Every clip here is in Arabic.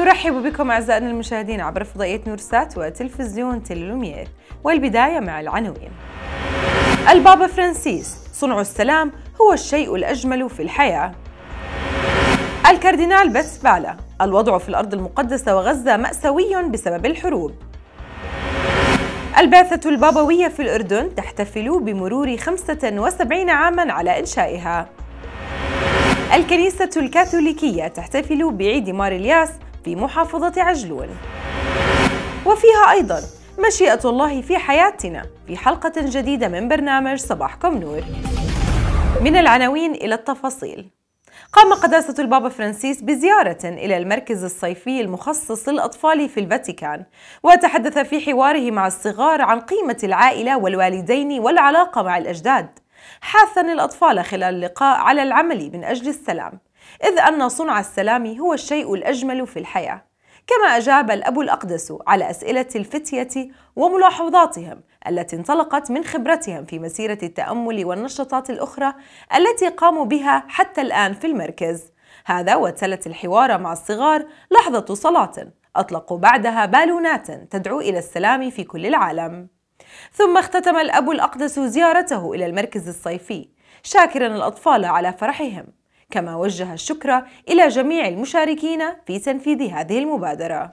نرحب بكم أعزائنا المشاهدين عبر فضائية نورسات وتلفزيون تللوميير والبداية مع العناوين البابا فرانسيس صنع السلام هو الشيء الأجمل في الحياة الكاردينال بالا الوضع في الأرض المقدسة وغزة مأساوي بسبب الحروب البعثة البابوية في الأردن تحتفل بمرور 75 عاماً على إنشائها الكنيسة الكاثوليكية تحتفل بعيد مار الياس في محافظة عجلون وفيها أيضاً مشيئة الله في حياتنا في حلقة جديدة من برنامج صباحكم نور من العناوين إلى التفاصيل قام قداسة البابا فرانسيس بزيارة إلى المركز الصيفي المخصص للأطفال في الفاتيكان، وتحدث في حواره مع الصغار عن قيمة العائلة والوالدين والعلاقة مع الأجداد، حاثا الأطفال خلال اللقاء على العمل من أجل السلام، إذ أن صنع السلام هو الشيء الأجمل في الحياة كما أجاب الأب الأقدس على أسئلة الفتية وملاحظاتهم التي انطلقت من خبرتهم في مسيرة التأمل والنشاطات الأخرى التي قاموا بها حتى الآن في المركز هذا وتلت الحوار مع الصغار لحظة صلاة أطلقوا بعدها بالونات تدعو إلى السلام في كل العالم ثم اختتم الأب الأقدس زيارته إلى المركز الصيفي شاكرا الأطفال على فرحهم كما وجه الشكر إلى جميع المشاركين في تنفيذ هذه المبادرة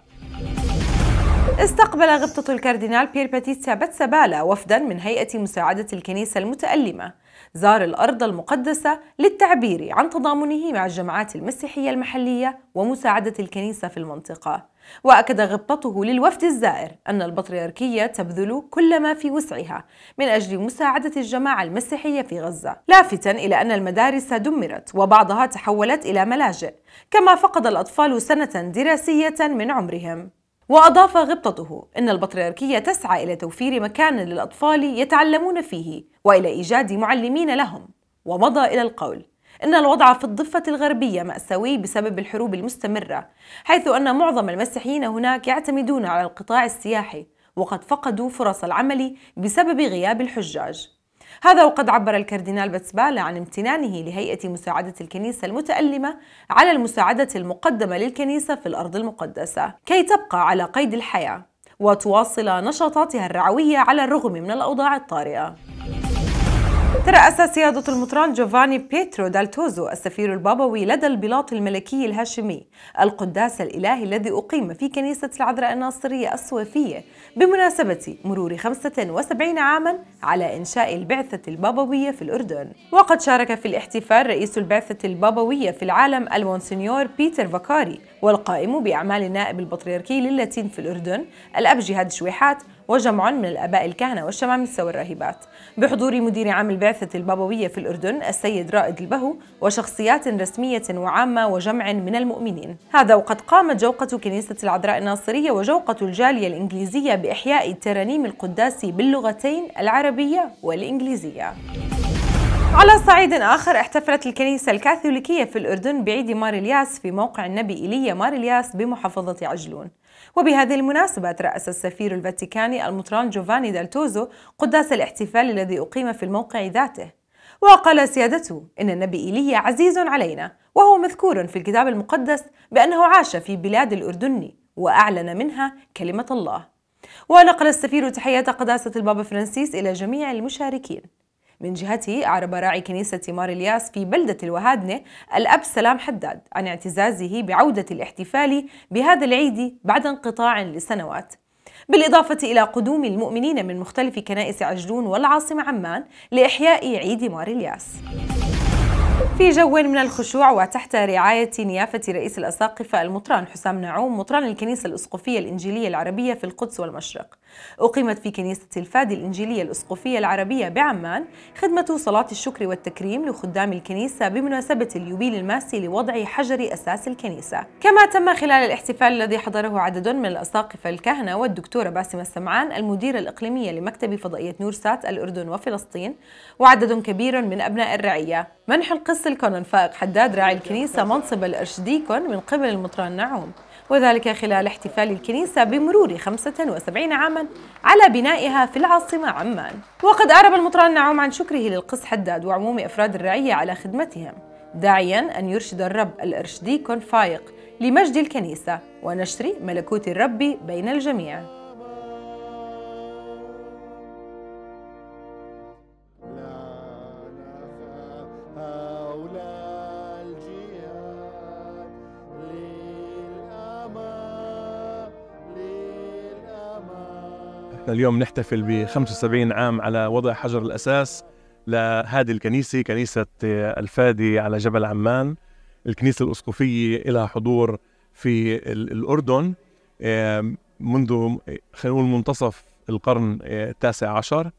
استقبل غبطة الكاردينال بير باتيسا باتسابالا وفدا من هيئة مساعدة الكنيسة المتألمة زار الأرض المقدسة للتعبير عن تضامنه مع الجماعات المسيحية المحلية ومساعدة الكنيسة في المنطقة وأكد غبطته للوفد الزائر أن البطريركية تبذل كل ما في وسعها من أجل مساعدة الجماعة المسيحية في غزة لافتا إلى أن المدارس دمرت وبعضها تحولت إلى ملاجئ كما فقد الأطفال سنة دراسية من عمرهم وأضاف غبطته أن البطريركية تسعى إلى توفير مكان للأطفال يتعلمون فيه وإلى إيجاد معلمين لهم ومضى إلى القول إن الوضع في الضفة الغربية مأساوي بسبب الحروب المستمرة حيث أن معظم المسيحيين هناك يعتمدون على القطاع السياحي وقد فقدوا فرص العمل بسبب غياب الحجاج هذا وقد عبر الكاردينال بتسبالا عن امتنانه لهيئة مساعدة الكنيسة المتألمة على المساعدة المقدمة للكنيسة في الأرض المقدسة كي تبقى على قيد الحياة وتواصل نشاطاتها الرعوية على الرغم من الأوضاع الطارئة ترأس سيادة المطران جوفاني بيترو دالتوزو السفير البابوي لدى البلاط الملكي الهاشمي القداس الإلهي الذي أقيم في كنيسة العذراء الناصرية الصوفية بمناسبة مرور 75 عاما على إنشاء البعثة البابوية في الأردن وقد شارك في الاحتفال رئيس البعثة البابوية في العالم المونسنيور بيتر فاكاري والقائم بأعمال نائب البطريركي للاتين في الأردن الأب جهاد شويحات وجمع من الآباء الكهنة والشمامسة والراهبات بحضور مدير عام البعثة البابوية في الأردن السيد رائد البهو وشخصيات رسمية وعامة وجمع من المؤمنين هذا وقد قامت جوقة كنيسة العذراء الناصرية وجوقة الجالية الإنجليزية بإحياء ترانيم القداس باللغتين العربية والإنجليزية على صعيد آخر احتفلت الكنيسة الكاثوليكية في الأردن بعيد مار الياس في موقع النبي إيليا مار الياس بمحافظة عجلون وبهذه المناسبة ترأس السفير الفاتيكاني المطران جوفاني دالتوزو قداس الاحتفال الذي أقيم في الموقع ذاته وقال سيادته إن النبي إيليا عزيز علينا وهو مذكور في الكتاب المقدس بأنه عاش في بلاد الأردن وأعلن منها كلمة الله ونقل السفير تحية قداسة البابا فرانسيس إلى جميع المشاركين من جهته أعرب راعي كنيسة مار الياس في بلدة الوهادنة الأب سلام حداد عن اعتزازه بعودة الاحتفال بهذا العيد بعد انقطاع لسنوات بالإضافة إلى قدوم المؤمنين من مختلف كنائس عجلون والعاصمة عمان لإحياء عيد مار الياس في جو من الخشوع وتحت رعاية نيافة رئيس الأساقفة المطران حسام نعوم مطران الكنيسة الأسقفية الإنجيلية العربية في القدس والمشرق أقيمت في كنيسة الفادي الإنجيلية الأسقفية العربية بعمان خدمة صلاة الشكر والتكريم لخدام الكنيسة بمناسبة اليوبيل الماسي لوضع حجر أساس الكنيسة كما تم خلال الاحتفال الذي حضره عدد من الأساقفة الكهنة والدكتورة باسمة السمعان المديرة الإقليمية لمكتب فضائية نورسات الأردن وفلسطين وعدد كبير من أبناء الرعية منح القس الكونن فائق حداد راعي الكنيسة منصب الأرشديكون من قبل المطران نعوم وذلك خلال احتفال الكنيسة بمرور 75 عاما على بنائها في العاصمة عمان وقد أعرب المطران نعوم عن شكره للقس حداد وعموم أفراد الرعية على خدمتهم داعيا أن يرشد الرب الإرشدي كون فايق لمجد الكنيسة ونشر ملكوت الرب بين الجميع حلقتنا اليوم نحتفل ب 75 عام على وضع حجر الأساس لهذه الكنيسة كنيسة الفادي على جبل عمان الكنيسة الأسقفية لها حضور في الأردن منذ خلينا نقول منتصف القرن آه، التاسع عشر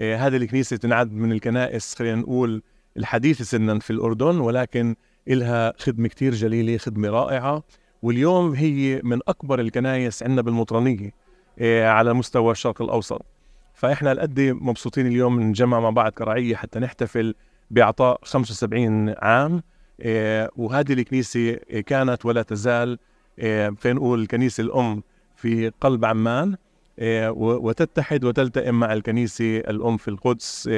آه، هذه الكنيسة تنعد من الكنائس خلينا نقول الحديثة سنا في الأردن ولكن إلها خدمة كثير جليلة خدمة رائعة واليوم هي من أكبر الكنائس عندنا بالمطرانية آه، على مستوى الشرق الاوسط فاحنا قد مبسوطين اليوم نجمع مع بعض كرعيه حتى نحتفل باعطاء 75 عام آه، وهذه الكنيسه كانت ولا تزال آه، فين نقول الكنيسه الام في قلب عمان وتتحد وتلتئم مع الكنيسه الام في القدس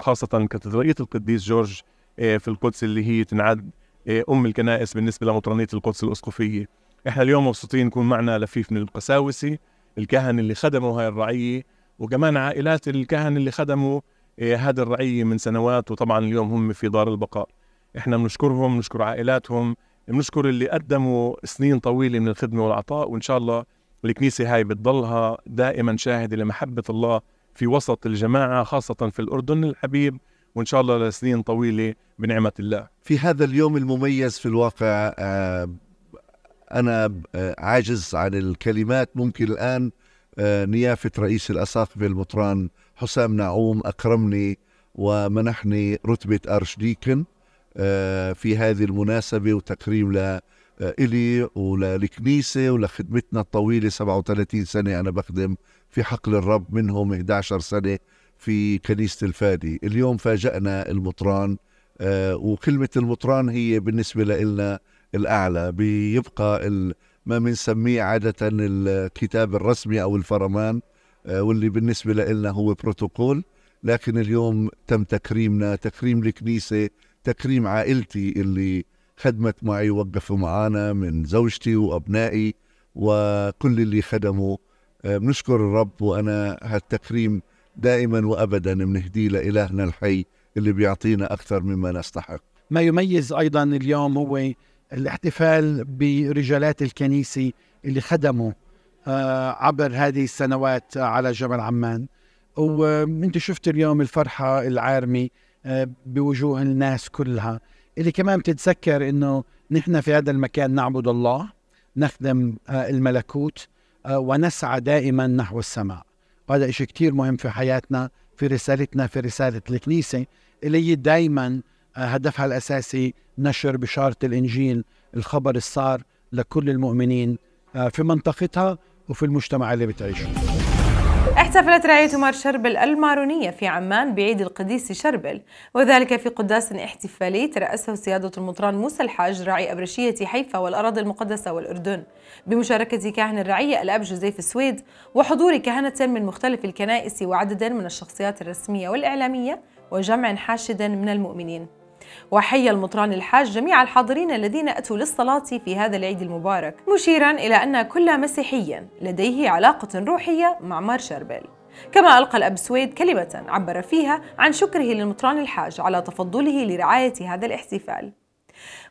خاصه كاتدرائيه القديس جورج في القدس اللي هي تنعد ام الكنائس بالنسبه لمطرانيه القدس الاسقفيه. احنا اليوم مبسوطين يكون معنا لفيف من القساوسه الكهن اللي خدموا هاي الرعيه وكمان عائلات الكهن اللي خدموا إيه، هذا الرعيه من سنوات وطبعا اليوم هم في دار البقاء احنا بنشكرهم بنشكر عائلاتهم بنشكر اللي قدموا سنين طويله من الخدمه والعطاء وان شاء الله الكنيسه هاي بتضلها دائما شاهده لمحبه الله في وسط الجماعه خاصه في الاردن الحبيب وان شاء الله لسنين طويله بنعمه الله. في هذا اليوم المميز في الواقع آه، انا آه، عاجز عن الكلمات ممكن الان آه، نيافه رئيس الاساقفه المطران حسام نعوم اكرمني ومنحني رتبه ارشديكن آه، في هذه المناسبه وتكريم ل إلي وللكنيسة ولخدمتنا الطويلة 37 سنة أنا بخدم في حقل الرب منهم 11 سنة في كنيسة الفادي اليوم فاجأنا المطران وكلمة المطران هي بالنسبة لنا الأعلى بيبقى ما بنسميه عادة الكتاب الرسمي أو الفرمان آه، واللي بالنسبة لنا هو بروتوكول لكن اليوم تم تكريمنا تكريم الكنيسة تكريم عائلتي اللي خدمت معي ووقفوا معانا من زوجتي وأبنائي وكل اللي خدموا آه، بنشكر الرب وأنا هالتكريم دائما وأبدا بنهديه لإلهنا الحي اللي بيعطينا أكثر مما نستحق ما يميز أيضا اليوم هو الاحتفال برجالات الكنيسة اللي خدموا آه، عبر هذه السنوات على جبل عمان وانت شفت اليوم الفرحة العارمة آه، بوجوه الناس كلها اللي كمان بتتذكر انه نحن في هذا المكان نعبد الله نخدم آه، الملكوت ونسعى دائما نحو السماء وهذا شيء كتير مهم في حياتنا في رسالتنا في رسالة الكنيسة اللي هي دائما هدفها الأساسي نشر بشارة الإنجيل الخبر السار لكل المؤمنين آه، في منطقتها وفي المجتمع اللي بتعيشه احتفلت رعية مار شربل المارونية في عمان بعيد القديس شربل وذلك في قداس احتفالي ترأسه سيادة المطران موسى الحاج راعي أبرشية حيفا والأراضي المقدسة والأردن بمشاركة كاهن الرعية الأب جوزيف السويد وحضور كهنة من مختلف الكنائس وعدد من الشخصيات الرسمية والإعلامية وجمع حاشد من المؤمنين وحي المطران الحاج جميع الحاضرين الذين أتوا للصلاة في هذا العيد المبارك مشيرا إلى أن كل مسيحي لديه علاقة روحية مع مار شربل كما ألقى الأب سويد كلمة عبر فيها عن شكره للمطران الحاج على تفضله لرعاية هذا الاحتفال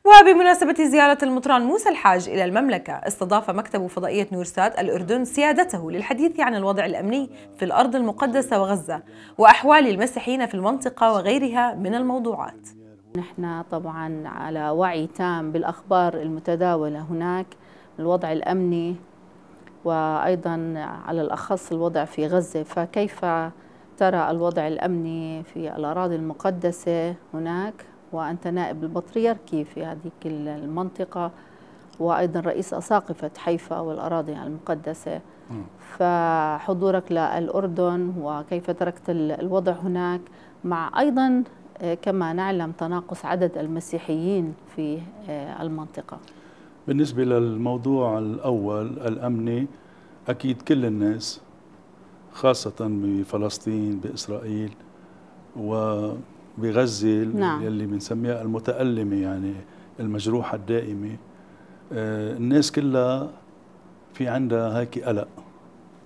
وبمناسبة زيارة المطران موسى الحاج إلى المملكة استضاف مكتب فضائية نورسات الأردن سيادته للحديث عن الوضع الأمني في الأرض المقدسة وغزة وأحوال المسيحيين في المنطقة وغيرها من الموضوعات نحن طبعا على وعي تام بالأخبار المتداولة هناك الوضع الأمني وأيضا على الأخص الوضع في غزة فكيف ترى الوضع الأمني في الأراضي المقدسة هناك وأنت نائب البطريركي في هذه المنطقة وأيضا رئيس أساقفة حيفا والأراضي المقدسة فحضورك للأردن وكيف تركت الوضع هناك مع أيضا كما نعلم تناقص عدد المسيحيين في آه، المنطقة بالنسبة للموضوع الأول الأمني أكيد كل الناس خاصة بفلسطين بإسرائيل وبغزة نعم. اللي بنسميها المتألمة يعني المجروحة الدائمة آه، الناس كلها في عندها هيك قلق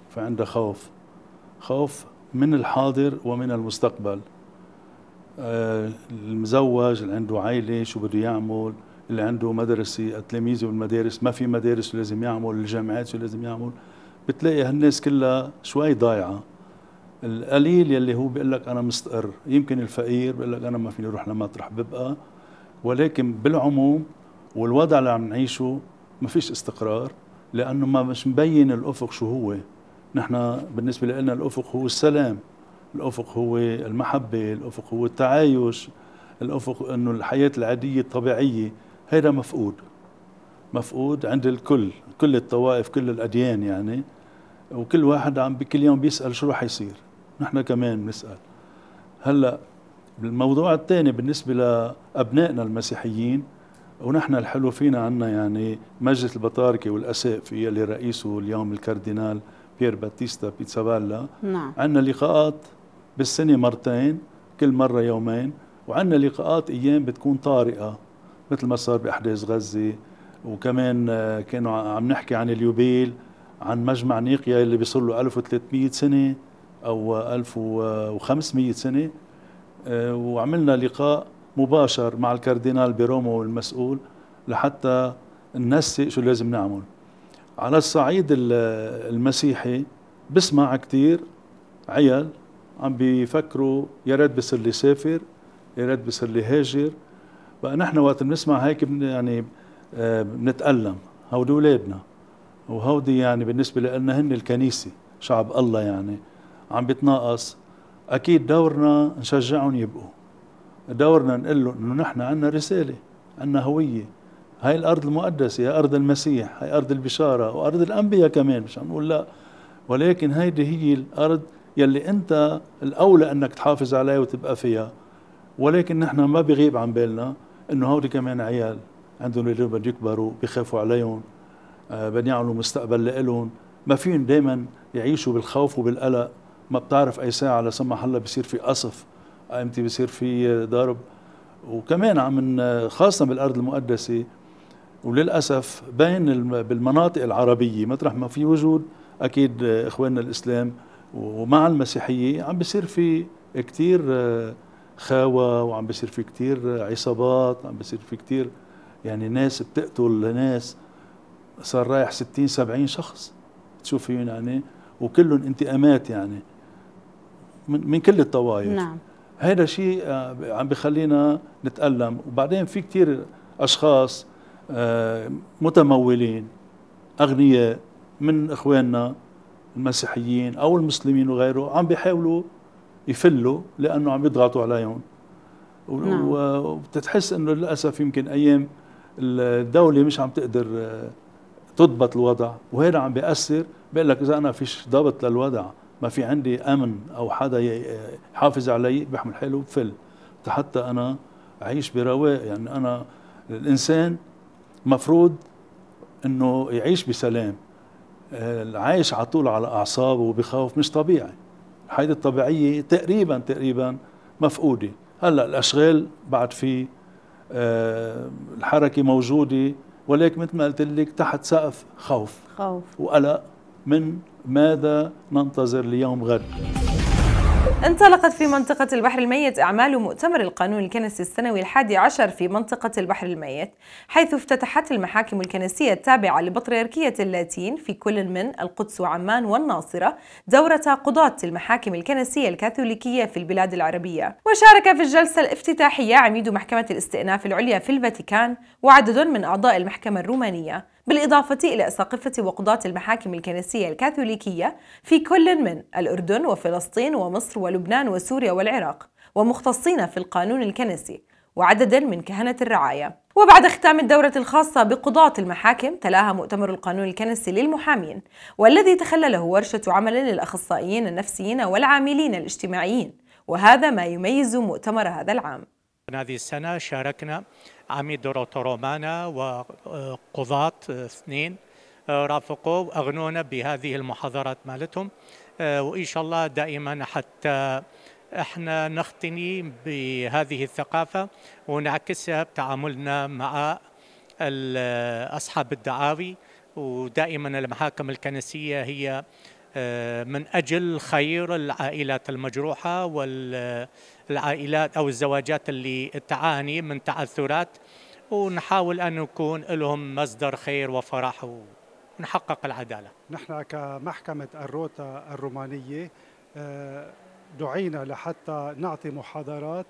في عندها خوف خوف من الحاضر ومن المستقبل المزوج اللي عنده عائله شو بده يعمل اللي عنده مدرسه التلاميذ بالمدارس ما في مدارس شو لازم يعمل الجامعات شو لازم يعمل بتلاقي هالناس كلها شوي ضايعه القليل يلي هو بيقول لك انا مستقر يمكن الفقير بيقول لك انا ما فيني اروح لمطرح ببقى ولكن بالعموم والوضع اللي عم نعيشه ما فيش استقرار لانه ما مش مبين الافق شو هو نحن بالنسبه لنا الافق هو السلام الأفق هو المحبة الأفق هو التعايش الأفق أنه الحياة العادية الطبيعية هذا مفقود مفقود عند الكل كل الطوائف كل الأديان يعني وكل واحد عم كل يوم بيسأل شو رح يصير نحن كمان بنسأل هلأ الموضوع الثاني بالنسبة لأبنائنا المسيحيين ونحن الحلو فينا عنا يعني مجلس البطاركة والاساء في اللي رئيسه اليوم الكاردينال بيير باتيستا بيتسابالا نعم. عندنا لقاءات بالسنة مرتين كل مرة يومين وعندنا لقاءات أيام بتكون طارئة مثل ما صار بأحداث غزة وكمان آه، كانوا عم نحكي عن اليوبيل عن مجمع نيقيا اللي بيصير له 1300 سنة أو 1500 آه، آه، سنة وعملنا لقاء مباشر مع الكاردينال بيرومو المسؤول لحتى ننسق شو لازم نعمل على الصعيد المسيحي بسمع كثير عيال عم بيفكروا يا ريت بصير لي سافر يا ريت بصير لي هاجر بقى نحن وقت بنسمع هيك يعني آه، بنتألم هودي اولادنا وهودي يعني بالنسبه لنا هن الكنيسه شعب الله يعني عم بيتناقص اكيد دورنا نشجعهم يبقوا دورنا نقول لهم انه نحن عندنا رساله عندنا هويه هاي الارض المقدسه هي ارض المسيح هاي ارض البشاره وارض الانبياء كمان مش عم نقول لا ولكن هيدي هي الارض يلي انت الاولى انك تحافظ عليها وتبقى فيها ولكن نحن ما بغيب عن بالنا انه هودي كمان عيال عندهم اللي بدهم يكبروا بخافوا عليهم آه، بدهم يعملوا مستقبل لإلهم ما فيهم دائما يعيشوا بالخوف وبالقلق ما بتعرف اي ساعه لا سمح الله بصير في قصف آه، امتى بصير في ضرب وكمان عم خاصه بالارض المقدسه وللاسف بين بالمناطق العربيه مطرح ما في وجود اكيد اخواننا الاسلام ومع المسيحيه عم بيصير في كثير آه، خاوه وعم بيصير في كثير عصابات عم بيصير في كثير يعني ناس بتقتل ناس صار رايح 60 70 شخص تشوف يعني وكلهم انتقامات يعني من, من كل الطوائف نعم هذا شيء آه، عم بخلينا نتألم وبعدين في كثير أشخاص آه، متمولين أغنياء من إخواننا المسيحيين او المسلمين وغيره عم بيحاولوا يفلوا لانه عم يضغطوا عليهم نعم. وبتتحس انه للاسف يمكن ايام الدوله مش عم تقدر تضبط الوضع وهذا عم بياثر بيقول لك اذا انا فيش ضبط للوضع ما في عندي امن او حدا يحافظ علي بحمل حاله بفل حتى انا اعيش برواق يعني انا الانسان مفروض انه يعيش بسلام آه، عايش على طول على اعصابه وبخوف مش طبيعي الحياه الطبيعيه تقريبا تقريبا مفقوده هلا الاشغال بعد في آه، الحركه موجوده ولكن مثل ما قلت لك تحت سقف خوف خوف وقلق من ماذا ننتظر ليوم غد انطلقت في منطقة البحر الميت أعمال مؤتمر القانون الكنسي السنوي الحادي عشر في منطقة البحر الميت حيث افتتحت المحاكم الكنسية التابعة لبطريركية اللاتين في كل من القدس وعمان والناصرة دورة قضاة المحاكم الكنسية الكاثوليكية في البلاد العربية وشارك في الجلسة الافتتاحية عميد محكمة الاستئناف العليا في الفاتيكان وعدد من أعضاء المحكمة الرومانية بالإضافة إلى أساقفة وقضاة المحاكم الكنسية الكاثوليكية في كل من الأردن وفلسطين ومصر والبلاد ولبنان وسوريا والعراق ومختصين في القانون الكنسي وعددا من كهنة الرعاية وبعد ختام الدورة الخاصة بقضاة المحاكم تلاها مؤتمر القانون الكنسي للمحامين والذي تخلله ورشة عمل للأخصائيين النفسيين والعاملين الاجتماعيين وهذا ما يميز مؤتمر هذا العام هذه السنة شاركنا عميد رومانا وقضاة اثنين رافقوا أغنونا بهذه المحاضرات مالتهم آه، وإن شاء الله دائما حتى احنا نختني بهذه الثقافة ونعكسها بتعاملنا مع أصحاب الدعاوي ودائما المحاكم الكنسية هي آه، من أجل خير العائلات المجروحة والعائلات أو الزواجات اللي تعاني من تعثرات ونحاول أن نكون لهم مصدر خير وفرح نحقق العداله. نحن كمحكمه الروتا الرومانيه آه، دعينا لحتى نعطي محاضرات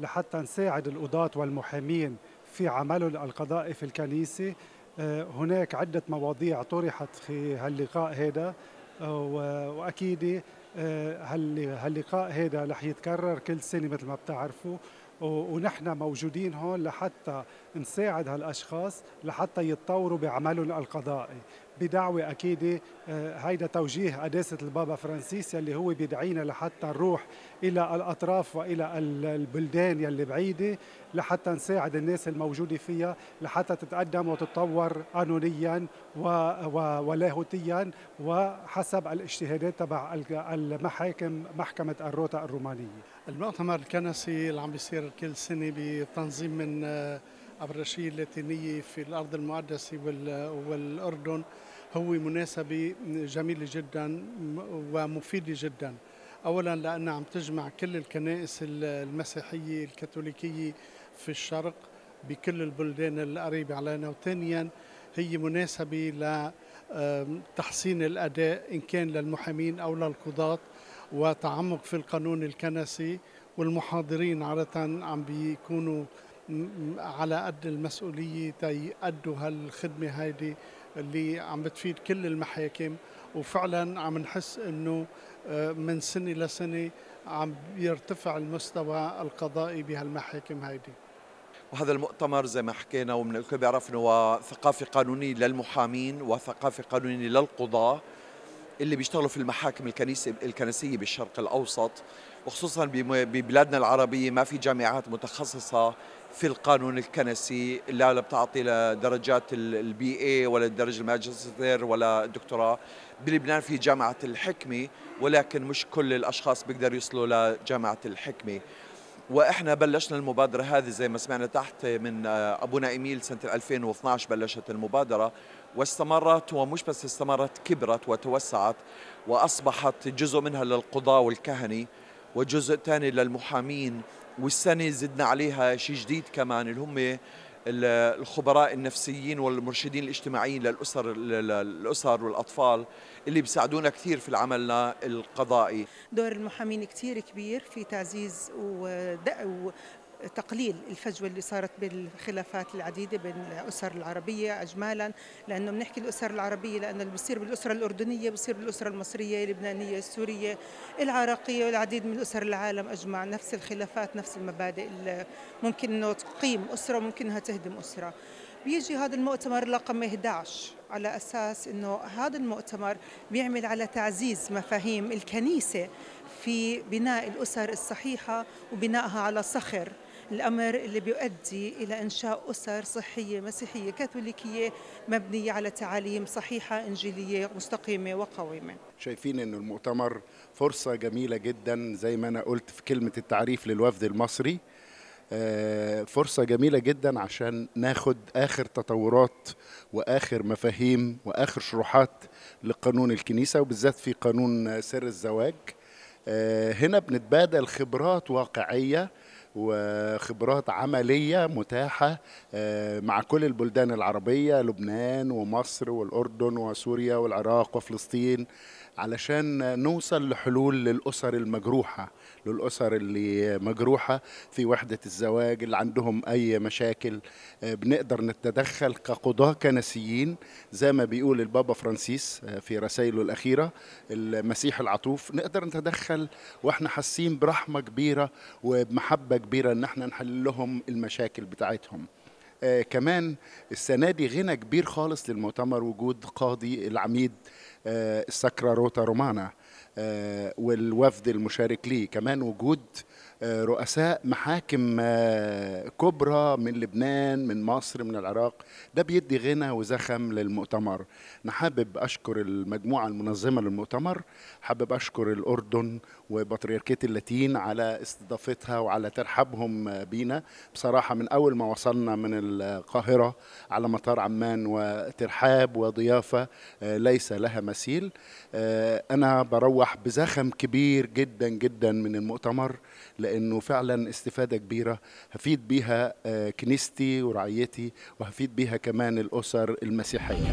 لحتى نساعد القضاة والمحامين في عمل القضائي في الكنيسة آه، هناك عدة مواضيع طرحت في هاللقاء هذا آه، وأكيد هاللقاء هذا رح يتكرر كل سنة مثل ما بتعرفوا ونحن موجودين هون لحتى نساعد هالاشخاص لحتى يتطوروا بعملهم القضائي بدعوة أكيدة آه، هيدا توجيه قداسة البابا فرانسيس يلي هو بيدعينا لحتى نروح إلى الأطراف وإلى البلدان يلي بعيدة لحتى نساعد الناس الموجودة فيها لحتى تتقدم وتتطور قانونيا ولاهوتيا وحسب الاجتهادات تبع المحاكم محكمة الروتا الرومانية المؤتمر الكنسي اللي عم بيصير كل سنة بتنظيم من أبرشية آه، اللاتينية في الأرض المقدسة والأردن هو مناسبة جميلة جدا ومفيدة جدا أولا لأنها عم تجمع كل الكنائس المسيحية الكاثوليكية في الشرق بكل البلدان القريبة علينا وثانيا هي مناسبة لتحسين الأداء إن كان للمحامين أو للقضاة وتعمق في القانون الكنسي والمحاضرين عادة عم بيكونوا على قد المسؤولية تيأدوا هالخدمة هيدي اللي عم بتفيد كل المحاكم وفعلا عم نحس انه آه، من سنه لسنه عم يرتفع المستوى القضائي بهالمحاكم هيدي وهذا المؤتمر زي ما حكينا ومن الكل بيعرف انه ثقافه قانونيه للمحامين وثقافه قانونيه للقضاه اللي بيشتغلوا في المحاكم الكنيسة الكنسيه بالشرق الاوسط وخصوصا ببلادنا العربيه ما في جامعات متخصصه في القانون الكنسي لا لا بتعطي لدرجات البي اي ولا درجه الماجستير ولا الدكتوراه بلبنان في جامعه الحكمه ولكن مش كل الاشخاص بيقدروا يوصلوا لجامعه الحكمه واحنا بلشنا المبادره هذه زي ما سمعنا تحت من آه، ابونا ايميل سنه 2012 بلشت المبادره واستمرت ومش بس استمرت كبرت وتوسعت واصبحت جزء منها للقضاه والكهنه وجزء ثاني للمحامين والسنه زدنا عليها شيء جديد كمان اللي هم الخبراء النفسيين والمرشدين الاجتماعيين للاسر للاسر والاطفال اللي بيساعدونا كثير في عملنا القضائي دور المحامين كثير كبير في تعزيز تقليل الفجوة اللي صارت بالخلافات العديدة بين الأسر العربية أجمالا لأنه بنحكي الأسر العربية لأنه اللي بصير بالأسرة الأردنية بصير بالأسرة المصرية اللبنانية السورية العراقية والعديد من أسر العالم أجمع نفس الخلافات نفس المبادئ اللي ممكن أنه تقيم أسرة ممكن أنها تهدم أسرة بيجي هذا المؤتمر رقم 11 على أساس أنه هذا المؤتمر بيعمل على تعزيز مفاهيم الكنيسة في بناء الأسر الصحيحة وبنائها على صخر الأمر اللي بيؤدي إلى إنشاء أسر صحية مسيحية كاثوليكية مبنية على تعاليم صحيحة إنجيلية مستقيمة وقويمة شايفين أن المؤتمر فرصة جميلة جدا زي ما أنا قلت في كلمة التعريف للوفد المصري آه، فرصة جميلة جدا عشان ناخد آخر تطورات وآخر مفاهيم وآخر شروحات لقانون الكنيسة وبالذات في قانون سر الزواج آه، هنا بنتبادل خبرات واقعيه وخبرات عمليه متاحه آه، مع كل البلدان العربيه لبنان ومصر والاردن وسوريا والعراق وفلسطين علشان نوصل لحلول للأسر المجروحة للأسر اللي مجروحة في وحدة الزواج اللي عندهم أي مشاكل آه، بنقدر نتدخل كقضاة كنسيين زي ما بيقول البابا فرانسيس آه، في رسائله الأخيرة المسيح العطوف نقدر نتدخل وإحنا حاسين برحمة كبيرة وبمحبة كبيرة إن إحنا نحل لهم المشاكل بتاعتهم آه، كمان السنه دي غنى كبير خالص للمؤتمر وجود قاضي العميد آه، ساكرا روتا رومانا آه، والوفد المشارك ليه كمان وجود رؤساء محاكم كبرى من لبنان من مصر من العراق ده بيدي غنى وزخم للمؤتمر انا حابب اشكر المجموعه المنظمه للمؤتمر حابب اشكر الاردن وبطريركيه اللاتين على استضافتها وعلى ترحابهم بينا بصراحه من اول ما وصلنا من القاهره على مطار عمان وترحاب وضيافه آه، ليس لها مثيل آه، انا بروح بزخم كبير جدا جدا من المؤتمر لانه فعلا استفاده كبيره هفيد بيها آه، كنيستي ورعيتي وهفيد بيها كمان الاسر المسيحيه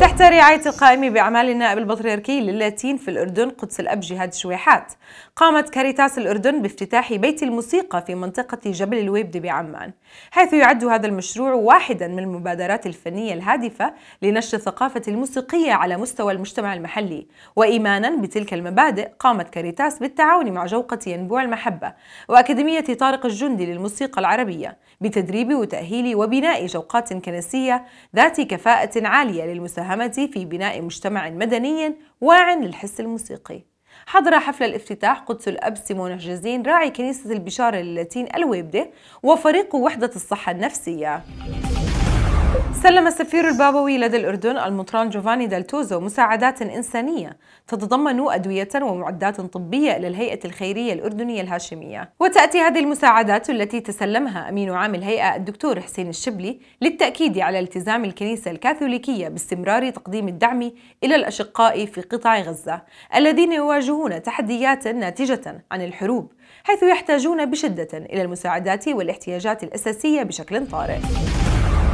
تحت رعاية القائم بأعمال النائب البطريركي للاتين في الأردن قدس الأب جهاد شويحات قامت كاريتاس الأردن بافتتاح بيت الموسيقى في منطقة جبل الويبد بعمان حيث يعد هذا المشروع واحدا من المبادرات الفنية الهادفة لنشر الثقافة الموسيقية على مستوى المجتمع المحلي وإيمانا بتلك المبادئ قامت كاريتاس بالتعاون مع جوقة ينبوع المحبة وأكاديمية طارق الجندي للموسيقى العربية بتدريب وتأهيل وبناء جوقات كنسية ذات كفاءة عالية للمساهمة مساهمته في بناء مجتمع مدني واع للحس الموسيقي حضر حفل الافتتاح قدس الأب سيمون حجازين راعي كنيسة البشارة للاتين الويبدة وفريق وحدة الصحة النفسية سلم السفير البابوي لدى الأردن المطران جوفاني دالتوزو مساعدات إنسانية تتضمن أدوية ومعدات طبية إلى الهيئة الخيرية الأردنية الهاشمية وتأتي هذه المساعدات التي تسلمها أمين عام الهيئة الدكتور حسين الشبلي للتأكيد على التزام الكنيسة الكاثوليكية باستمرار تقديم الدعم إلى الأشقاء في قطاع غزة الذين يواجهون تحديات ناتجة عن الحروب حيث يحتاجون بشدة إلى المساعدات والاحتياجات الأساسية بشكل طارئ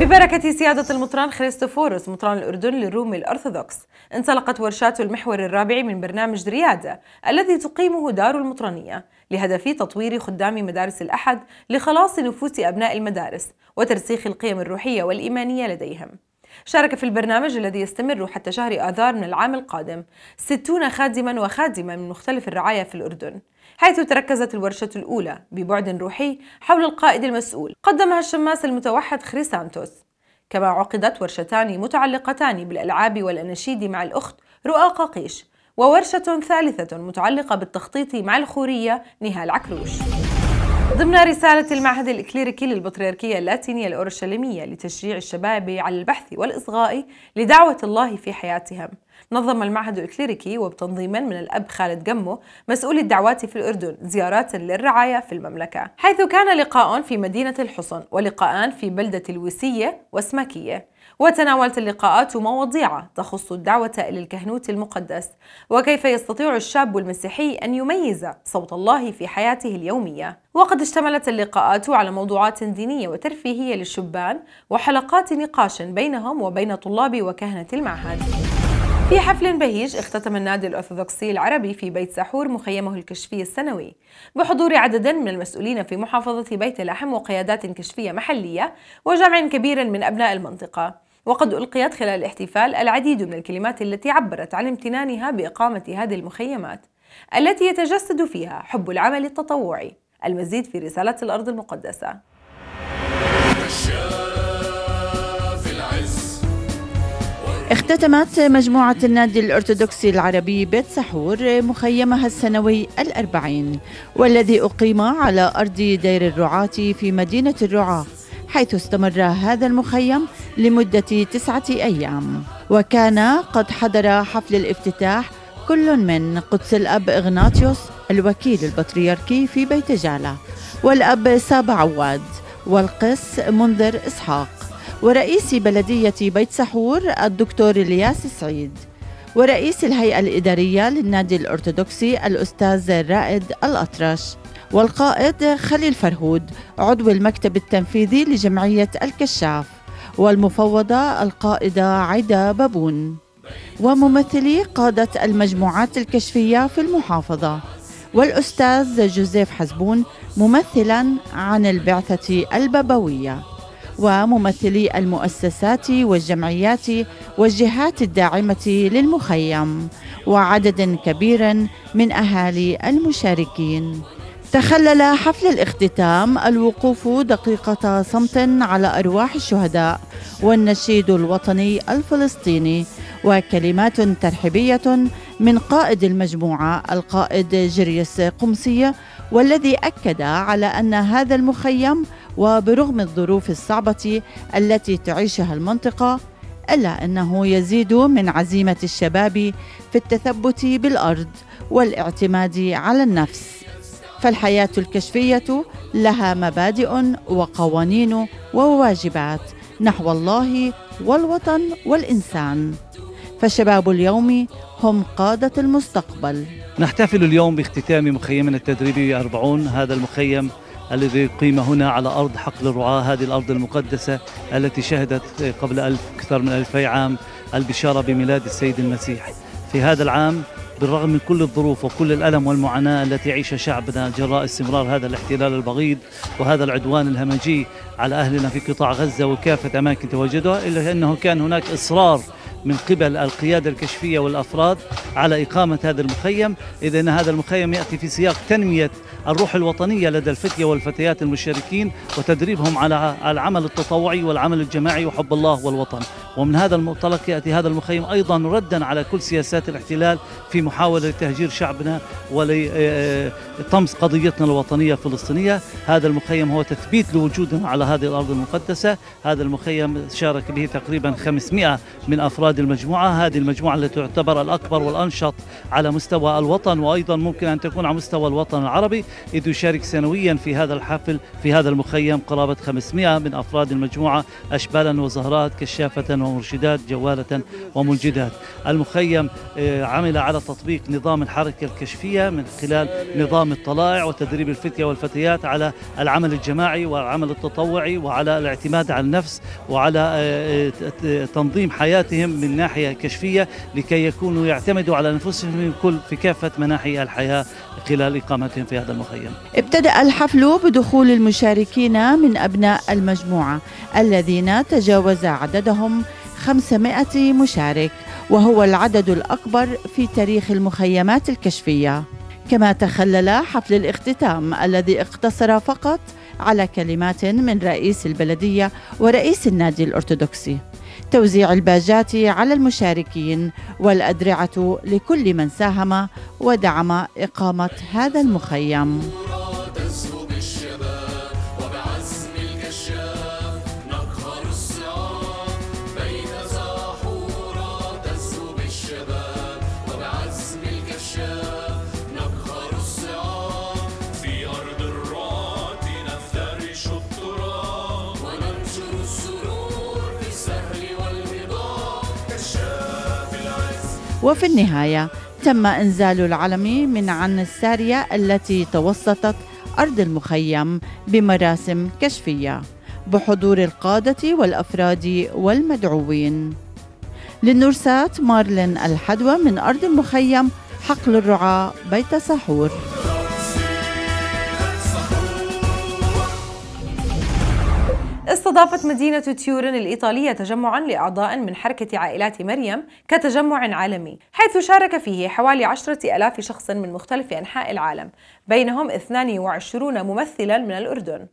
ببركة سيادة المطران خريستوفوروس مطران الأردن للروم الأرثوذكس انطلقت ورشات المحور الرابع من برنامج ريادة الذي تقيمه دار المطرانية لهدف تطوير خدام مدارس الأحد لخلاص نفوس أبناء المدارس وترسيخ القيم الروحية والإيمانية لديهم شارك في البرنامج الذي يستمر حتى شهر آذار من العام القادم ستون خادما وخادمة من مختلف الرعاية في الأردن حيث تركزت الورشة الأولى ببعد روحي حول القائد المسؤول قدمها الشماس المتوحد خريسانتوس كما عقدت ورشتان متعلقتان بالألعاب والأناشيد مع الأخت رؤى قاقيش وورشة ثالثة متعلقة بالتخطيط مع الخورية نهال عكروش ضمن رسالة المعهد الإكليريكي للبطريركية اللاتينية الأورشليمية لتشجيع الشباب على البحث والإصغاء لدعوة الله في حياتهم نظم المعهد الكليريكي وبتنظيما من الأب خالد جمو مسؤول الدعوات في الأردن زيارات للرعاية في المملكة حيث كان لقاء في مدينة الحصن ولقاءان في بلدة الوسية واسماكية وتناولت اللقاءات مواضيع تخص الدعوة إلى الكهنوت المقدس وكيف يستطيع الشاب المسيحي أن يميز صوت الله في حياته اليومية وقد اشتملت اللقاءات على موضوعات دينية وترفيهية للشبان وحلقات نقاش بينهم وبين طلاب وكهنة المعهد في حفل بهيج اختتم النادي الأرثوذكسي العربي في بيت سحور مخيمه الكشفي السنوي بحضور عدد من المسؤولين في محافظة بيت لحم وقيادات كشفية محلية وجمع كبير من أبناء المنطقة وقد ألقيت خلال الاحتفال العديد من الكلمات التي عبرت عن امتنانها بإقامة هذه المخيمات التي يتجسد فيها حب العمل التطوعي المزيد في رسالة الأرض المقدسة اختتمت مجموعة النادي الأرثوذكسي العربي بيت سحور مخيمها السنوي الأربعين والذي أقيم على أرض دير الرعاة في مدينة الرعاة حيث استمر هذا المخيم لمدة تسعة أيام وكان قد حضر حفل الافتتاح كل من قدس الأب إغناطيوس الوكيل البطريركي في بيت جالة والأب سابع عواد والقس منذر إسحاق ورئيس بلدية بيت سحور الدكتور الياس سعيد ورئيس الهيئة الإدارية للنادي الأرثوذكسي الأستاذ الرائد الأطرش والقائد خليل فرهود عضو المكتب التنفيذي لجمعية الكشاف والمفوضة القائدة عدا بابون وممثلي قادة المجموعات الكشفية في المحافظة والأستاذ جوزيف حزبون ممثلا عن البعثة البابوية وممثلي المؤسسات والجمعيات والجهات الداعمة للمخيم وعدد كبير من أهالي المشاركين تخلل حفل الاختتام الوقوف دقيقة صمت على أرواح الشهداء والنشيد الوطني الفلسطيني وكلمات ترحيبية من قائد المجموعة القائد جريس قمسية والذي أكد على أن هذا المخيم وبرغم الظروف الصعبة التي تعيشها المنطقة الا انه يزيد من عزيمه الشباب في التثبت بالارض والاعتماد على النفس فالحياه الكشفيه لها مبادئ وقوانين وواجبات نحو الله والوطن والانسان فشباب اليوم هم قاده المستقبل نحتفل اليوم باختتام مخيمنا التدريبي 40 هذا المخيم الذي قيم هنا على أرض حقل الرعاة هذه الأرض المقدسة التي شهدت قبل ألف أكثر من ألفي عام البشارة بميلاد السيد المسيح في هذا العام بالرغم من كل الظروف وكل الألم والمعاناة التي يعيشها شعبنا جراء استمرار هذا الاحتلال البغيض وهذا العدوان الهمجي على أهلنا في قطاع غزة وكافة أماكن تواجدها إلا أنه كان هناك إصرار من قبل القيادة الكشفية والأفراد على إقامة هذا المخيم إذ أن هذا المخيم يأتي في سياق تنمية الروح الوطنية لدى الفتية والفتيات المشاركين وتدريبهم على العمل التطوعي والعمل الجماعي وحب الله والوطن ومن هذا المنطلق يأتي هذا المخيم أيضا ردا على كل سياسات الاحتلال في محاولة لتهجير شعبنا ولطمس قضيتنا الوطنية الفلسطينية هذا المخيم هو تثبيت لوجودنا على هذه الأرض المقدسة هذا المخيم شارك به تقريبا 500 من أفراد أفراد المجموعة هذه المجموعة التي تعتبر الأكبر والأنشط على مستوى الوطن وأيضا ممكن أن تكون على مستوى الوطن العربي إذ يشارك سنويا في هذا الحفل في هذا المخيم قرابة 500 من أفراد المجموعة أشبالا وزهرات كشافة ومرشدات جوالة ومنجدات المخيم آه، عمل على تطبيق نظام الحركة الكشفية من خلال نظام الطلائع وتدريب الفتية والفتيات على العمل الجماعي والعمل التطوعي وعلى الاعتماد على النفس وعلى آه، آه، تنظيم حياتهم من ناحية كشفية لكي يكونوا يعتمدوا على أنفسهم كل في كافة مناحي الحياة خلال إقامتهم في هذا المخيم ابتدأ الحفل بدخول المشاركين من أبناء المجموعة الذين تجاوز عددهم 500 مشارك وهو العدد الأكبر في تاريخ المخيمات الكشفية كما تخلل حفل الاختتام الذي اقتصر فقط على كلمات من رئيس البلدية ورئيس النادي الأرثوذكسي توزيع الباجات على المشاركين والأدرعة لكل من ساهم ودعم إقامة هذا المخيم وفي النهاية تم إنزال العلم من عن السارية التي توسطت أرض المخيم بمراسم كشفية بحضور القادة والأفراد والمدعوين للنورسات مارلين الحدوى من أرض المخيم حقل الرعاة بيت سحور استضافت مدينة تيورن الإيطالية تجمعا لأعضاء من حركة عائلات مريم كتجمع عالمي حيث شارك فيه حوالي عشرة ألاف شخص من مختلف أنحاء العالم بينهم 22 ممثلا من الأردن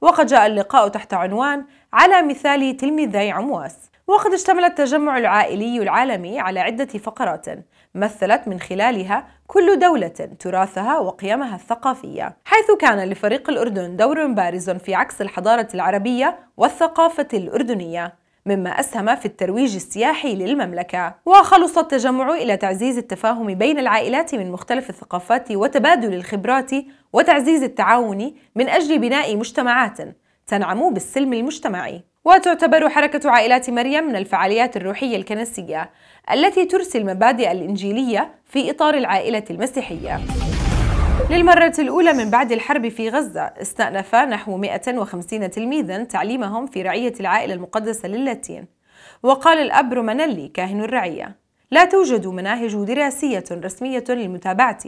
وقد جاء اللقاء تحت عنوان على مثال تلميذي عمواس وقد اشتمل التجمع العائلي العالمي على عدة فقرات مثلت من خلالها كل دولة تراثها وقيمها الثقافية، حيث كان لفريق الأردن دور بارز في عكس الحضارة العربية والثقافة الأردنية، مما أسهم في الترويج السياحي للمملكة وخلص التجمع إلى تعزيز التفاهم بين العائلات من مختلف الثقافات وتبادل الخبرات وتعزيز التعاون من أجل بناء مجتمعات تنعم بالسلم المجتمعي وتعتبر حركة عائلات مريم من الفعاليات الروحية الكنسية التي ترسي المبادئ الإنجيلية في إطار العائلة المسيحية للمرة الأولى من بعد الحرب في غزة استأنف نحو 150 تلميذا تعليمهم في رعية العائلة المقدسة للاتين وقال الأب رومانيلي كاهن الرعية لا توجد مناهج دراسية رسمية للمتابعة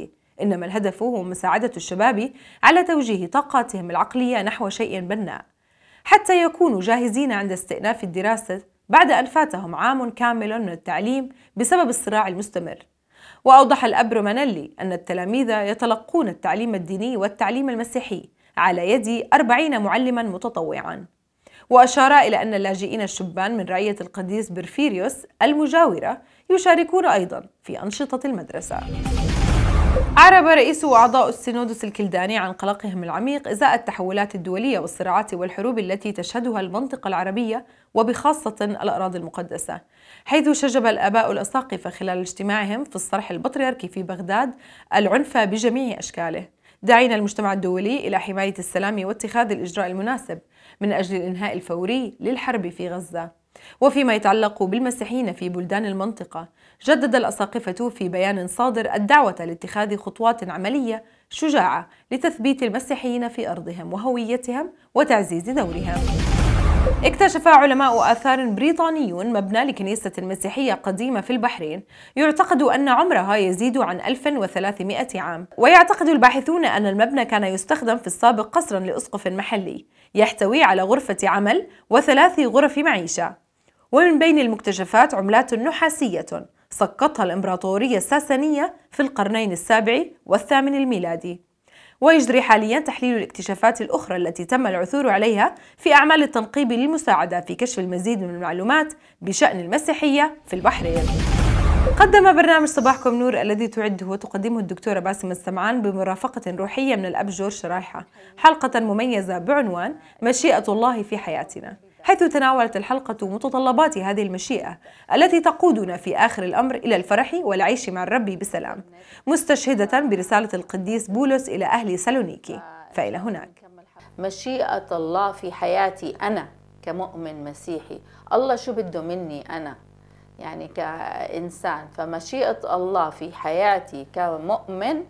إنما الهدف هو مساعدة الشباب على توجيه طاقاتهم العقلية نحو شيء بناء حتى يكونوا جاهزين عند استئناف الدراسة بعد أن فاتهم عام كامل من التعليم بسبب الصراع المستمر وأوضح الأب رومانيلي أن التلاميذ يتلقون التعليم الديني والتعليم المسيحي على يد أربعين معلما متطوعا وأشار إلى أن اللاجئين الشبان من رعية القديس برفيريوس المجاورة يشاركون أيضا في أنشطة المدرسة أعرب رئيس وأعضاء السينودس الكلداني عن قلقهم العميق إزاء التحولات الدولية والصراعات والحروب التي تشهدها المنطقة العربية وبخاصة الأراضي المقدسة حيث شجب الآباء الأساقفة خلال اجتماعهم في الصرح البطريركي في بغداد العنف بجميع أشكاله دعينا المجتمع الدولي إلى حماية السلام واتخاذ الإجراء المناسب من أجل الإنهاء الفوري للحرب في غزة وفيما يتعلق بالمسيحيين في بلدان المنطقة، جدد الأساقفة في بيان صادر الدعوة لاتخاذ خطوات عملية شجاعة لتثبيت المسيحيين في أرضهم وهويتهم وتعزيز دورهم. اكتشف علماء آثار بريطانيون مبنى لكنيسة مسيحية قديمة في البحرين يعتقد أن عمرها يزيد عن 1300 عام ويعتقد الباحثون أن المبنى كان يستخدم في السابق قصرا لأسقف محلي يحتوي على غرفة عمل وثلاث غرف معيشة ومن بين المكتشفات عملات نحاسية سقطها الإمبراطورية الساسانية في القرنين السابع والثامن الميلادي ويجري حاليا تحليل الاكتشافات الأخرى التي تم العثور عليها في أعمال التنقيب للمساعدة في كشف المزيد من المعلومات بشأن المسيحية في البحرين قدم برنامج صباحكم نور الذي تعده وتقدمه الدكتورة باسم السمعان بمرافقة روحية من الأب جورج شرايحة حلقة مميزة بعنوان مشيئة الله في حياتنا حيث تناولت الحلقة متطلبات هذه المشيئة التي تقودنا في آخر الأمر إلى الفرح والعيش مع الرب بسلام مستشهدة برسالة القديس بولس إلى أهل سالونيكي فإلى هناك مشيئة الله في حياتي أنا كمؤمن مسيحي الله شو بده مني أنا يعني كإنسان فمشيئة الله في حياتي كمؤمن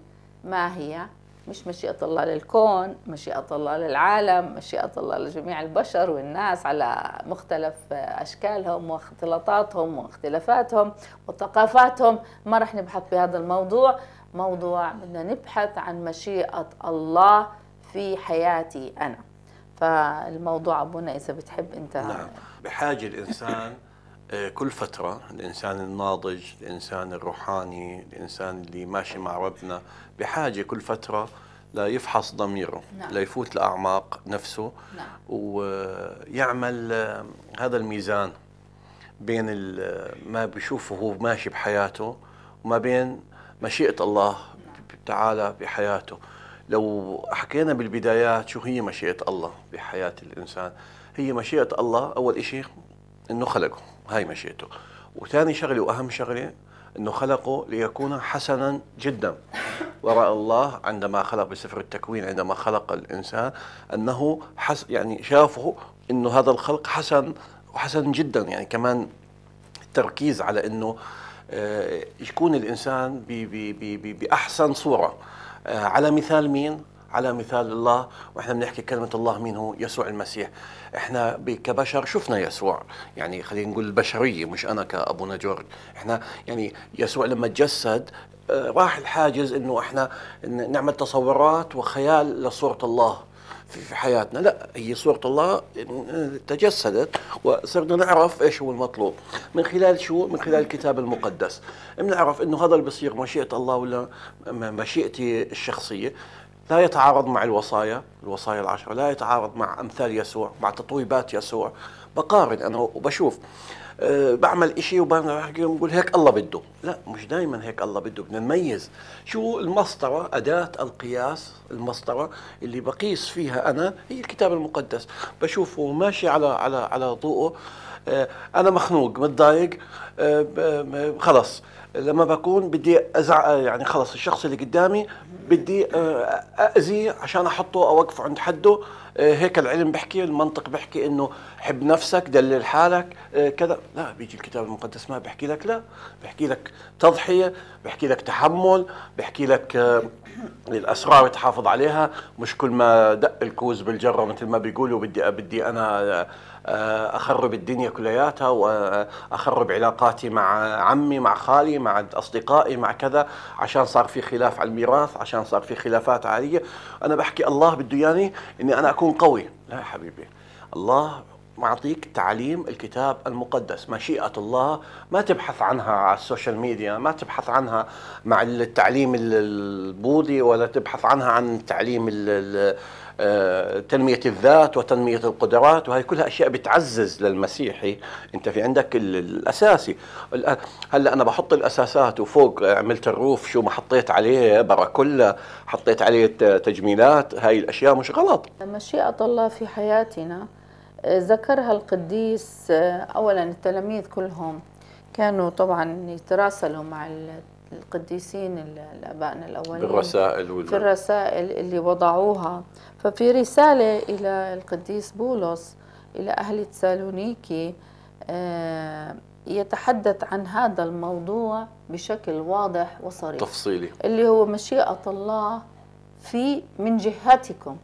ما هي مش مشيئة الله للكون مشيئة الله للعالم مشيئة الله لجميع البشر والناس على مختلف أشكالهم واختلاطاتهم واختلافاتهم وثقافاتهم ما رح نبحث في هذا الموضوع موضوع بدنا نبحث عن مشيئة الله في حياتي أنا فالموضوع أبونا إذا بتحب أنت نعم بحاجة الإنسان آه، كل فترة الإنسان الناضج الإنسان الروحاني الإنسان اللي ماشي مع ربنا بحاجة كل فترة لا يفحص ضميره نعم. لا يفوت لأعماق نفسه نعم. ويعمل آه، هذا الميزان بين آه، ما بيشوفه هو ماشي بحياته وما بين مشيئة الله نعم. تعالى بحياته لو حكينا بالبدايات شو هي مشيئة الله بحياة الإنسان هي مشيئة الله أول إشي أنه خلقه هاي مشيئته وثاني شغله واهم شغله انه خلقه ليكون حسنا جدا وراى الله عندما خلق بسفر التكوين عندما خلق الانسان انه حس يعني شافه انه هذا الخلق حسن وحسن جدا يعني كمان التركيز على انه آه، يكون الانسان بي بي بي باحسن صوره آه، على مثال مين على مثال الله واحنا بنحكي كلمه الله مين هو يسوع المسيح احنا كبشر شفنا يسوع يعني خلينا نقول البشريه مش انا كابونا جورج احنا يعني يسوع لما تجسد آه، راح الحاجز انه احنا نعمل تصورات وخيال لصوره الله في حياتنا لا هي صورة الله تجسدت وصرنا نعرف ايش هو المطلوب من خلال شو من خلال الكتاب المقدس بنعرف انه هذا اللي بصير مشيئة الله ولا مشيئتي الشخصية لا يتعارض مع الوصايا الوصايا العشرة لا يتعارض مع أمثال يسوع مع تطويبات يسوع بقارن أنا وبشوف أه بعمل إشي وبقول هيك الله بده لا مش دايما هيك الله بده بدنا نميز شو المسطرة أداة القياس المسطرة اللي بقيس فيها أنا هي الكتاب المقدس بشوفه ماشي على على على ضوءه آه، انا مخنوق متضايق آه، آه، خلص لما بكون بدي ازع يعني خلص الشخص اللي قدامي بدي اذيه عشان احطه اوقفه عند حده هيك العلم بحكي المنطق بحكي انه حب نفسك دلل حالك كذا لا بيجي الكتاب المقدس ما بحكي لك لا بحكي لك تضحيه بحكي لك تحمل بحكي لك الاسرار تحافظ عليها مش كل ما دق الكوز بالجره مثل ما بيقولوا بدي بدي انا آه، اخرب الدنيا كلياتها واخرب علاقاتي مع عمي مع خالي مع اصدقائي مع كذا عشان صار في خلاف على الميراث عشان صار في خلافات عاليه انا بحكي الله بده اياني اني انا اكون قوي لا يا حبيبي الله معطيك تعليم الكتاب المقدس مشيئة الله ما تبحث عنها على السوشيال ميديا ما تبحث عنها مع التعليم البوذي ولا تبحث عنها عن التعليم آه، تنمية الذات وتنمية القدرات وهي كلها أشياء بتعزز للمسيحي أنت في عندك الأساسي هلا أنا بحط الأساسات وفوق آه، عملت الروف شو ما حطيت عليه براكولا حطيت عليه تجميلات هاي الأشياء مش غلط مشيئة الله في حياتنا آه، ذكرها القديس أولا التلاميذ كلهم كانوا طبعا يتراسلوا مع القديسين الابائنا الاولين بالرسائل وال... في الرسائل اللي وضعوها ففي رساله الى القديس بولس الى اهل تسالونيكي آه، يتحدث عن هذا الموضوع بشكل واضح وصريح تفصيلي اللي هو مشيئه الله في من جهتكم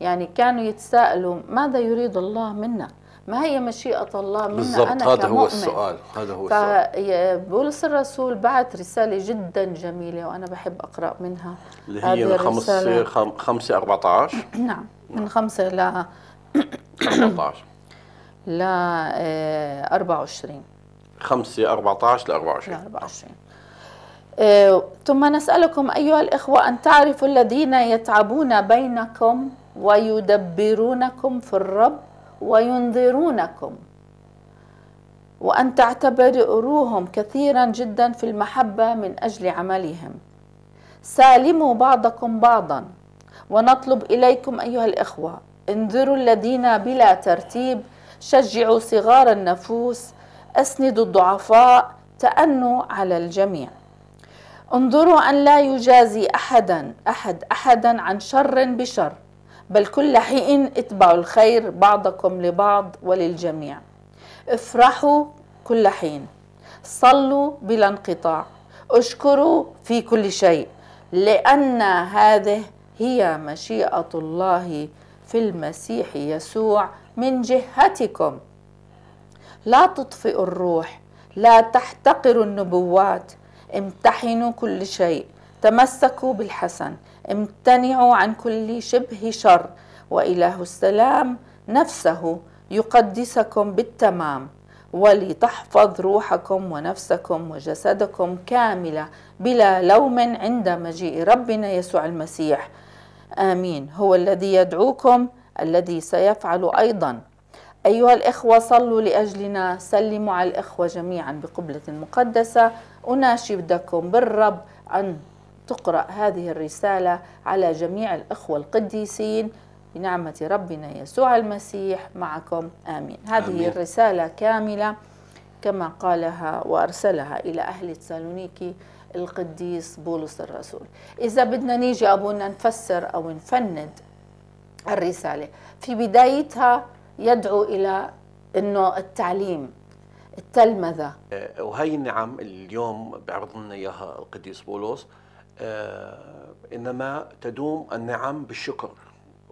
يعني كانوا يتساءلوا ماذا يريد الله منا ما هي مشيئة الله منا أنا هذا هو السؤال هذا هو السؤال بولس الرسول بعث رسالة جدا جميلة وأنا بحب أقرأ منها اللي هي من 5 خم... 14 نعم من 5 آه، ل 14 ل 24 5 14 ل 24 ل 24 ثم نسألكم أيها الإخوة أن تعرفوا الذين يتعبون بينكم ويدبرونكم في الرب وينذرونكم وأن تعتبروهم كثيرا جدا في المحبة من أجل عملهم سالموا بعضكم بعضا ونطلب إليكم أيها الإخوة انذروا الذين بلا ترتيب شجعوا صغار النفوس أسندوا الضعفاء تأنوا على الجميع انظروا أن لا يجازي أحدا أحد أحدا عن شر بشر بل كل حين اتبعوا الخير بعضكم لبعض وللجميع افرحوا كل حين صلوا بلا انقطاع اشكروا في كل شيء لأن هذه هي مشيئة الله في المسيح يسوع من جهتكم لا تطفئوا الروح لا تحتقروا النبوات امتحنوا كل شيء تمسكوا بالحسن امتنعوا عن كل شبه شر وإله السلام نفسه يقدسكم بالتمام ولتحفظ روحكم ونفسكم وجسدكم كاملة بلا لوم عند مجيء ربنا يسوع المسيح آمين هو الذي يدعوكم الذي سيفعل أيضا أيها الإخوة صلوا لأجلنا سلموا على الإخوة جميعا بقبلة مقدسة أناشدكم بالرب أن تقرأ هذه الرسالة على جميع الأخوة القديسين بنعمة ربنا يسوع المسيح معكم آمين هذه آمين. الرسالة كاملة كما قالها وأرسلها إلى أهل تسالونيكي القديس بولس الرسول إذا بدنا نيجي أبونا نفسر أو نفند الرسالة في بدايتها يدعو إلى أنه التعليم التلمذة آه، وهي النعم اليوم بعرض لنا إياها القديس بولس آه، انما تدوم النعم بالشكر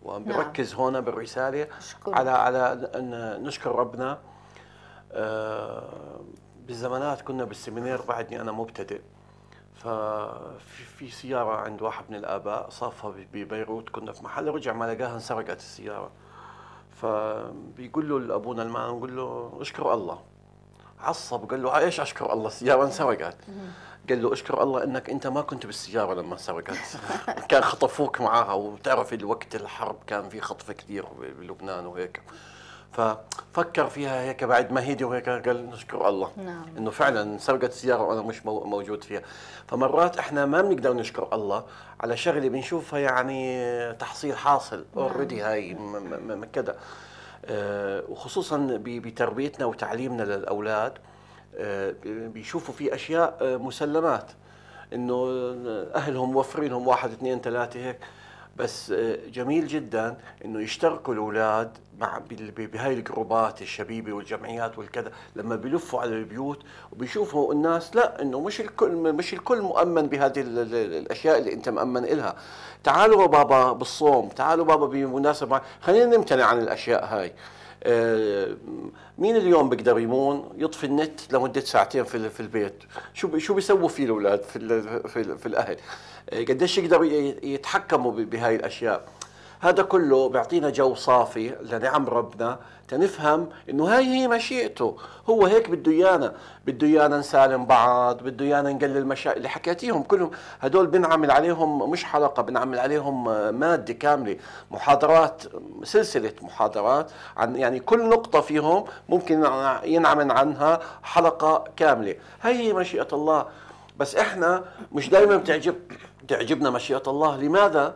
وعم بركز نعم. هنا بالرساله شكرا. على على ان نشكر ربنا آه، بالزمانات كنا بالسيمينير بعدني انا مبتدئ ففي في سياره عند واحد من الاباء صافها ببيروت كنا في محل رجع ما لقاها انسرقت السياره فبيقول له لابونا المعلم بيقول له اشكر الله عصب قال له ايش اشكر الله السياره انسرقت قال له اشكر الله انك انت ما كنت بالسياره لما سرقت كان خطفوك معاها وتعرف الوقت الحرب كان في خطف كثير بلبنان وهيك ففكر فيها هيك بعد ما هيدي وهيك قال نشكر الله نعم. انه فعلا سرقت سياره وانا مش موجود فيها فمرات احنا ما بنقدر نشكر الله على شغله بنشوفها يعني تحصيل حاصل اوريدي نعم. هاي كذا أه وخصوصا بتربيتنا وتعليمنا للاولاد آه، بيشوفوا في اشياء آه، مسلمات انه آه، اهلهم موفرينهم واحد اثنين ثلاثه هيك بس جميل جدا انه يشتركوا الاولاد مع بهاي الجروبات الشبيبه والجمعيات والكذا لما بيلفوا على البيوت وبيشوفوا الناس لا انه مش الكل مش الكل مؤمن بهذه الاشياء اللي انت مؤمن إلها تعالوا بابا بالصوم تعالوا بابا بمناسبه خلينا نمتنع عن الاشياء هاي آه، مين اليوم بيقدر يمون يطفي النت لمده ساعتين في في البيت شو شو بيسووا فيه الاولاد في في, في الاهل آه، قديش يقدر يتحكموا بهاي الاشياء هذا كله بيعطينا جو صافي لنعم ربنا تنفهم انه هاي هي مشيئته هو هيك بده ايانا بده ايانا نسالم بعض بده ايانا نقلل مشاكل اللي حكيتيهم كلهم هدول بنعمل عليهم مش حلقه بنعمل عليهم ماده كامله محاضرات سلسله محاضرات عن يعني كل نقطه فيهم ممكن ينعمل عنها حلقه كامله هاي هي مشيئه الله بس احنا مش دائما بتعجب تعجبنا مشيئه الله لماذا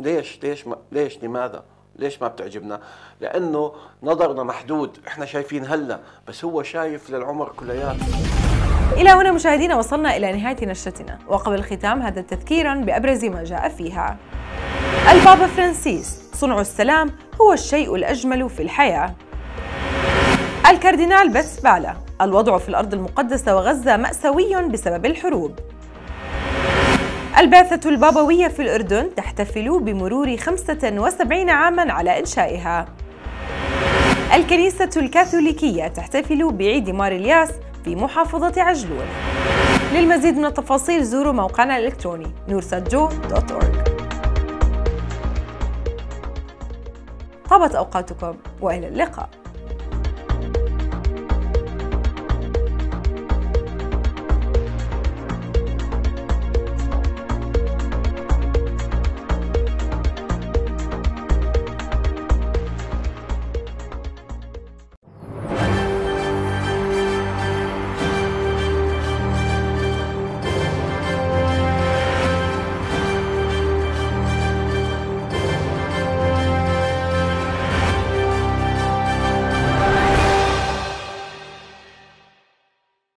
ليش ليش ليش لماذا ليش ما بتعجبنا؟ لأنه نظرنا محدود إحنا شايفين هلا بس هو شايف للعمر كلياته إلى هنا مشاهدينا وصلنا إلى نهاية نشرتنا وقبل الختام هذا تذكيرا بأبرز ما جاء فيها البابا فرانسيس صنع السلام هو الشيء الأجمل في الحياة الكاردينال بالا الوضع في الأرض المقدسة وغزة مأساوي بسبب الحروب البعثة البابوية في الأردن تحتفل بمرور 75 عاماً على إنشائها الكنيسة الكاثوليكية تحتفل بعيد مار الياس في محافظة عجلون للمزيد من التفاصيل زوروا موقعنا الإلكتروني نورساتجو دوت طابت أوقاتكم وإلى اللقاء